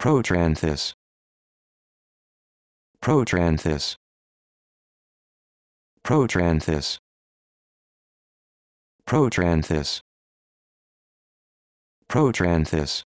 Protranthus. Protranthus. Protranthus. Protranthus. Protranthus.